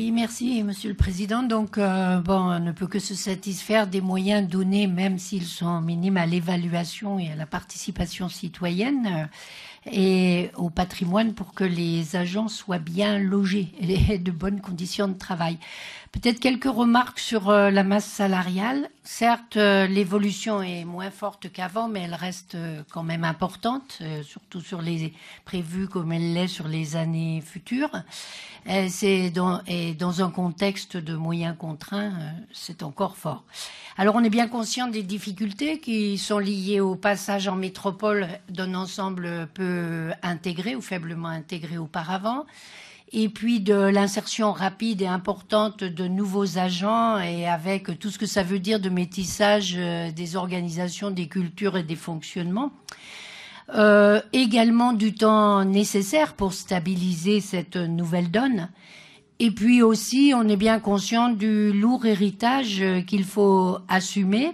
Oui, merci, Monsieur le Président. Donc, euh, bon, on ne peut que se satisfaire des moyens donnés, même s'ils sont minimes, à l'évaluation et à la participation citoyenne et au patrimoine pour que les agents soient bien logés et de bonnes conditions de travail. Peut-être quelques remarques sur euh, la masse salariale. Certes, euh, l'évolution est moins forte qu'avant, mais elle reste euh, quand même importante, surtout sur les prévus comme elle l'est sur les années futures. et dans un contexte de moyens contraints, c'est encore fort. Alors, on est bien conscient des difficultés qui sont liées au passage en métropole d'un ensemble peu euh, intégré intégrés ou faiblement intégrés auparavant, et puis de l'insertion rapide et importante de nouveaux agents et avec tout ce que ça veut dire de métissage euh, des organisations, des cultures et des fonctionnements. Euh, également du temps nécessaire pour stabiliser cette nouvelle donne. Et puis aussi, on est bien conscient du lourd héritage qu'il faut assumer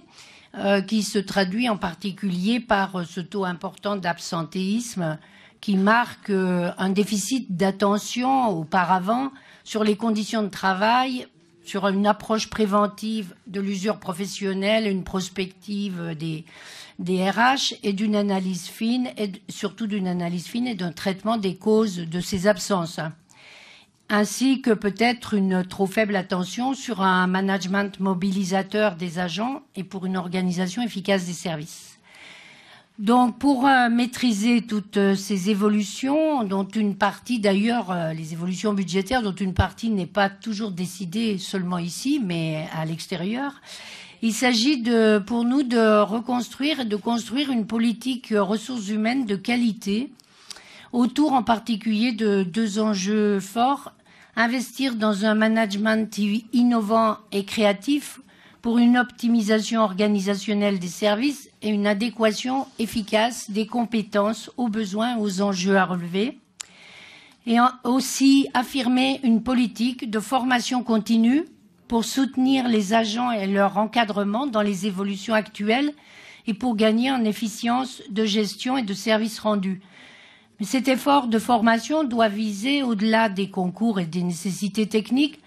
euh, qui se traduit en particulier par euh, ce taux important d'absentéisme qui marque euh, un déficit d'attention auparavant sur les conditions de travail, sur une approche préventive de l'usure professionnelle, une prospective des, des RH et d'une analyse fine, et surtout d'une analyse fine et d'un traitement des causes de ces absences ainsi que peut-être une trop faible attention sur un management mobilisateur des agents et pour une organisation efficace des services. Donc pour euh, maîtriser toutes euh, ces évolutions, dont une partie d'ailleurs, euh, les évolutions budgétaires, dont une partie n'est pas toujours décidée seulement ici, mais à l'extérieur, il s'agit pour nous de reconstruire et de construire une politique ressources humaines de qualité autour en particulier de deux enjeux forts. Investir dans un management innovant et créatif pour une optimisation organisationnelle des services et une adéquation efficace des compétences aux besoins, aux enjeux à relever. Et aussi affirmer une politique de formation continue pour soutenir les agents et leur encadrement dans les évolutions actuelles et pour gagner en efficience de gestion et de services rendus cet effort de formation doit viser, au-delà des concours et des nécessités techniques,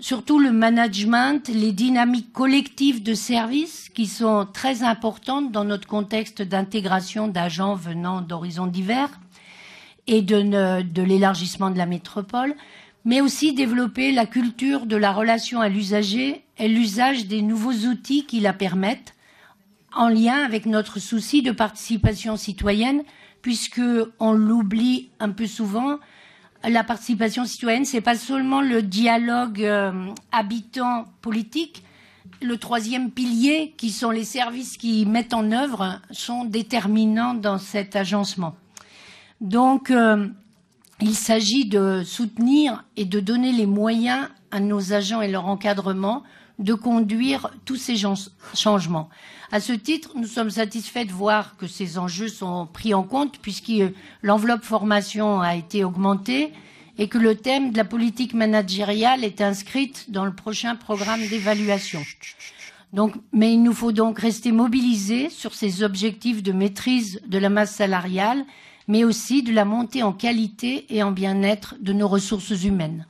surtout le management, les dynamiques collectives de services qui sont très importantes dans notre contexte d'intégration d'agents venant d'horizons divers et de l'élargissement de la métropole, mais aussi développer la culture de la relation à l'usager et l'usage des nouveaux outils qui la permettent, en lien avec notre souci de participation citoyenne puisque on l'oublie un peu souvent. La participation citoyenne, ce n'est pas seulement le dialogue euh, habitant-politique. Le troisième pilier, qui sont les services qui mettent en œuvre, sont déterminants dans cet agencement. Donc, euh, il s'agit de soutenir et de donner les moyens à nos agents et leur encadrement de conduire tous ces changements. À ce titre, nous sommes satisfaits de voir que ces enjeux sont pris en compte puisque l'enveloppe formation a été augmentée et que le thème de la politique managériale est inscrite dans le prochain programme d'évaluation. Donc, mais il nous faut donc rester mobilisés sur ces objectifs de maîtrise de la masse salariale, mais aussi de la montée en qualité et en bien-être de nos ressources humaines.